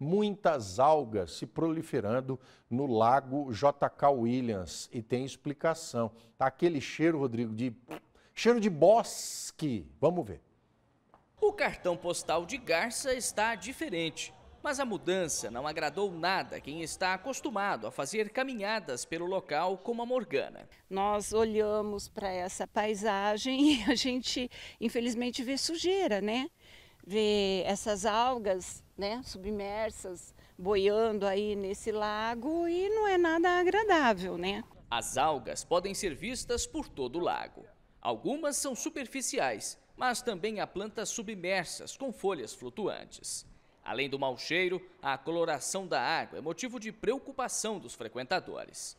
muitas algas se proliferando no lago JK Williams. E tem explicação. Tá aquele cheiro, Rodrigo, de cheiro de bosque. Vamos ver. O cartão postal de Garça está diferente. Mas a mudança não agradou nada quem está acostumado a fazer caminhadas pelo local como a Morgana. Nós olhamos para essa paisagem e a gente, infelizmente, vê sujeira, né? ver essas algas né, submersas boiando aí nesse lago e não é nada agradável, né? As algas podem ser vistas por todo o lago. Algumas são superficiais, mas também há plantas submersas com folhas flutuantes. Além do mau cheiro, a coloração da água é motivo de preocupação dos frequentadores.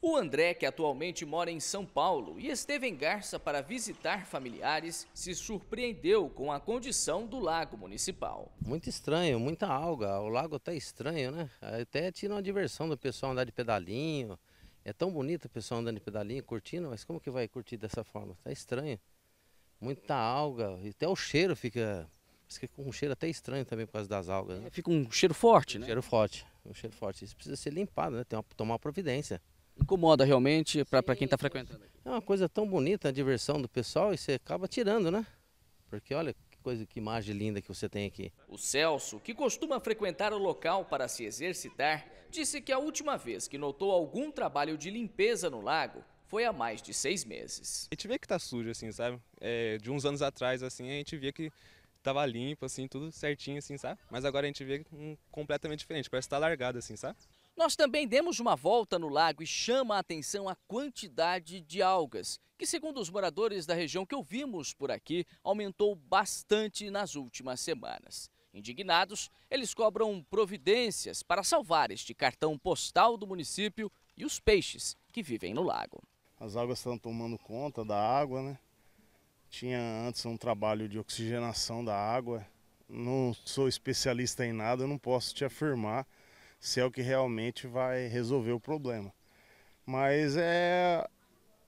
O André, que atualmente mora em São Paulo e esteve em Garça para visitar familiares, se surpreendeu com a condição do lago municipal. Muito estranho, muita alga. O lago está estranho, né? Até tira uma diversão do pessoal andar de pedalinho. É tão bonito o pessoal andando de pedalinho, curtindo, mas como que vai curtir dessa forma? Está estranho. Muita alga, até o cheiro fica, fica com um cheiro até estranho também por causa das algas. Né? Fica um cheiro forte, um né? Cheiro forte, um cheiro forte. Isso precisa ser limpado, né? Tem que tomar providência. Incomoda realmente para quem está frequentando. É uma coisa tão bonita a diversão do pessoal e você acaba tirando, né? Porque olha que coisa, que imagem linda que você tem aqui. O Celso, que costuma frequentar o local para se exercitar, disse que a última vez que notou algum trabalho de limpeza no lago foi há mais de seis meses. A gente vê que tá sujo, assim, sabe? É, de uns anos atrás, assim, a gente via que tava limpo, assim, tudo certinho, assim, sabe? Mas agora a gente vê um, completamente diferente, parece que tá largado, assim, sabe? Nós também demos uma volta no lago e chama a atenção a quantidade de algas, que segundo os moradores da região que ouvimos por aqui, aumentou bastante nas últimas semanas. Indignados, eles cobram providências para salvar este cartão postal do município e os peixes que vivem no lago. As algas estão tomando conta da água, né? Tinha antes um trabalho de oxigenação da água. Não sou especialista em nada, eu não posso te afirmar se é o que realmente vai resolver o problema. Mas é,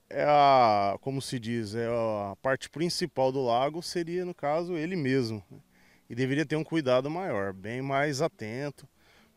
é a, como se diz, é a parte principal do lago seria, no caso, ele mesmo. Né? E deveria ter um cuidado maior, bem mais atento,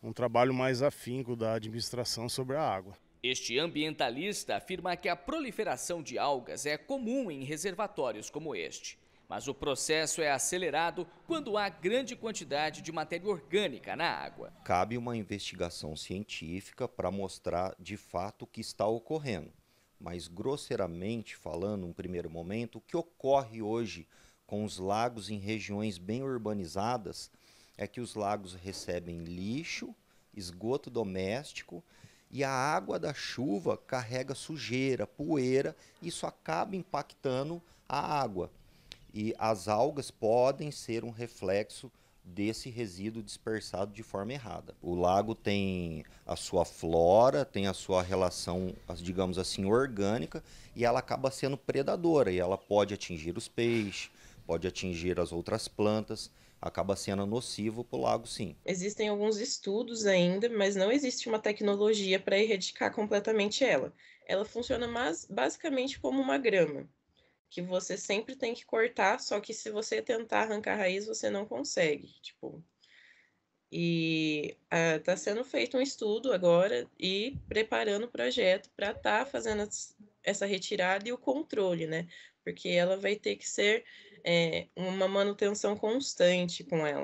um trabalho mais afinco da administração sobre a água. Este ambientalista afirma que a proliferação de algas é comum em reservatórios como este. Mas o processo é acelerado quando há grande quantidade de matéria orgânica na água. Cabe uma investigação científica para mostrar de fato o que está ocorrendo. Mas, grosseiramente falando, um primeiro momento, o que ocorre hoje com os lagos em regiões bem urbanizadas é que os lagos recebem lixo, esgoto doméstico e a água da chuva carrega sujeira, poeira, isso acaba impactando a água. E as algas podem ser um reflexo desse resíduo dispersado de forma errada. O lago tem a sua flora, tem a sua relação, digamos assim, orgânica, e ela acaba sendo predadora, e ela pode atingir os peixes, pode atingir as outras plantas, acaba sendo nocivo para o lago, sim. Existem alguns estudos ainda, mas não existe uma tecnologia para erradicar completamente ela. Ela funciona mais basicamente como uma grama que você sempre tem que cortar, só que se você tentar arrancar a raiz, você não consegue, tipo. E está ah, sendo feito um estudo agora e preparando o projeto para estar tá fazendo essa retirada e o controle, né? Porque ela vai ter que ser é, uma manutenção constante com ela.